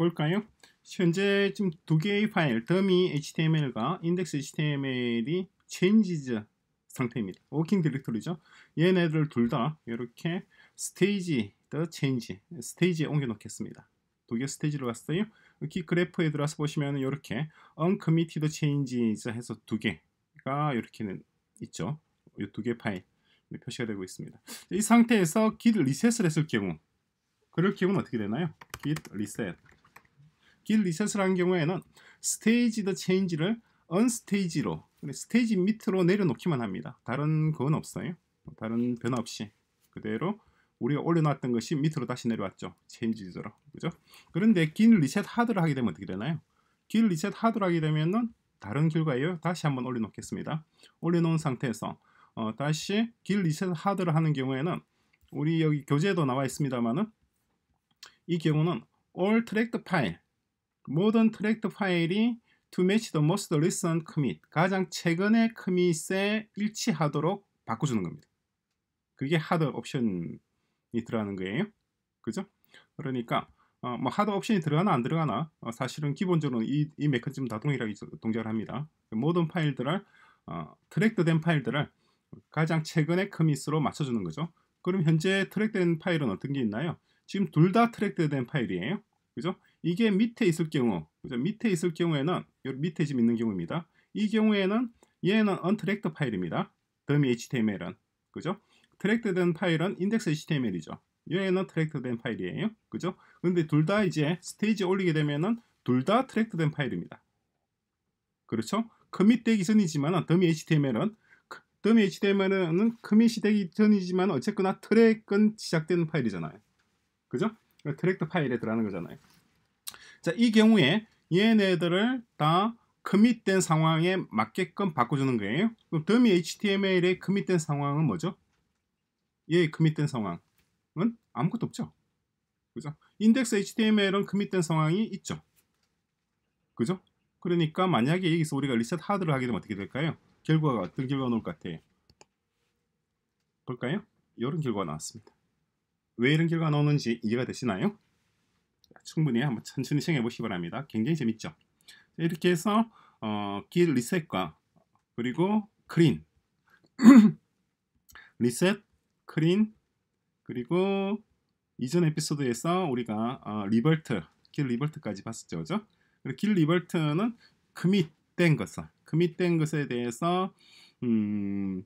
볼까요? 현재 지금 두 개의 파일, 더미 HTML과 인덱스 HTML이 changes 상태입니다. 워킹 디렉토리죠. 얘네들 둘 다 이렇게 스테이지 the change 스테이지에 옮겨 놓겠습니다. 두개 스테이지로 갔어요. 여기 그래프에 들어와서 보시면 이렇게 uncommitted changes 해서 두 개가 이렇게는 있죠. 이두개 파일 표시가 되고 있습니다. 이 상태에서 git 리셋을 했을 경우 그럴 경우는 어떻게 되나요? git reset 길 리셋을 한 경우에는 스테이지 드 체인지를 언스테이지로 스테이지 밑으로 내려놓기만 합니다. 다른 건 없어요. 다른 변화 없이 그대로 우리가 올려놨던 것이 밑으로 다시 내려왔죠. 체인지 유저로. 그죠? 그런데 긴 리셋 하드를 하게 되면 어떻게 되나요? 길 리셋 하드를 하게 되면은 다른 결과예요. 다시 한번 올려놓겠습니다. 올려놓은 상태에서 어, 다시 길 리셋 하드를 하는 경우에는 우리 여기 교재에도 나와 있습니다만은 이 경우는 all t 트랙트 파일 모든 트랙트 파일이 to match the most recent commit 가장 최근의 커밋에 일치하도록 바꿔주는 겁니다. 그게 하드 옵션이 들어가는 거예요. 그죠? 그러니까 어, 뭐 하드 옵션이 들어가나 안 들어가나 어, 사실은 기본적으로 이, 이 메커니즘 다 동일하게 동작을 합니다. 모든 파일들을 어, 트랙드된 파일들을 가장 최근의 커밋으로 맞춰주는 거죠. 그럼 현재 트랙된 파일은 어떤 게 있나요? 지금 둘 다 트랙드된 파일이에요. 그죠? 이게 밑에 있을 경우, 그죠? 밑에 있을 경우에는 요 밑에 지금 있는 경우입니다. 이 경우에는 얘는 언트랙트 파일입니다. dummy HTML은 그죠? 트랙트된 파일은 index HTML이죠. 얘는 트랙트된 파일이에요. 그죠? 근데 둘 다 이제 스테이지에 올리게 되면은 둘 다 트랙트된 파일입니다. 그렇죠? 커밋 되기 전이지만 dummy HTML은 d u HTML은 커밋이 되기 전이지만 어쨌거나 트랙은 시작되는 파일이잖아요. 그죠? 트랙트 그러니까 파일에 들어가는 거잖아요. 자, 이 경우에 얘네들을 다 커밋된 상황에 맞게끔 바꿔주는 거예요. 그럼 d u h t m l 에 커밋된 상황은 뭐죠? 얘의 커밋된 상황은 아무것도 없죠. 그죠? 인덱스 HTML은 커밋된 상황이 있죠. 그죠? 그러니까 만약에 여기서 우리가 리셋 하드를 하게 되면 어떻게 될까요? 결과가 어떤 결과가 나올 것 같아요? 볼까요? 이런 결과가 나왔습니다. 왜 이런 결과가 나오는지 이해가 되시나요? 충분히 한번 천천히 시행해 보시기 바랍니다. 굉장히 재밌죠? 이렇게 해서 어, 길 리셋과 그리고 크린 리셋, 크린 그리고 이전 에피소드에서 우리가 어, 리벌트, 길 리벌트까지 봤었죠. 그죠? 그리고 길 리벌트는 금이된 것을, 금이된 것에 대해서 음,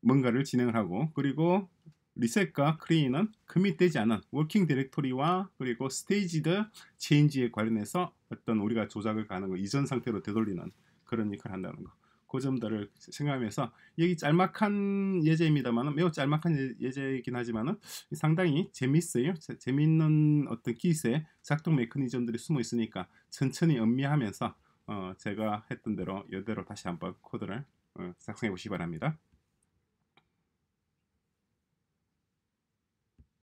뭔가를 진행을 하고 그리고 리셋과 크리에는 금이되지 않은 워킹 디렉토리와 그리고 스테이지드 체인지에 관련해서 어떤 우리가 조작을 가는 거 이전 상태로 되돌리는 그런 역할을 한다는 거. 그 점들을 생각하면서 여기 짤막한 예제입니다만 매우 짤막한 예, 예제이긴 하지만 은 상당히 재밌어요. 재밌는 어떤 기세 작동 메커니즘들이 숨어 있으니까 천천히 음미하면서 어 제가 했던 대로 이대로 다시 한번 코드를 어 작성해 보시기 바랍니다.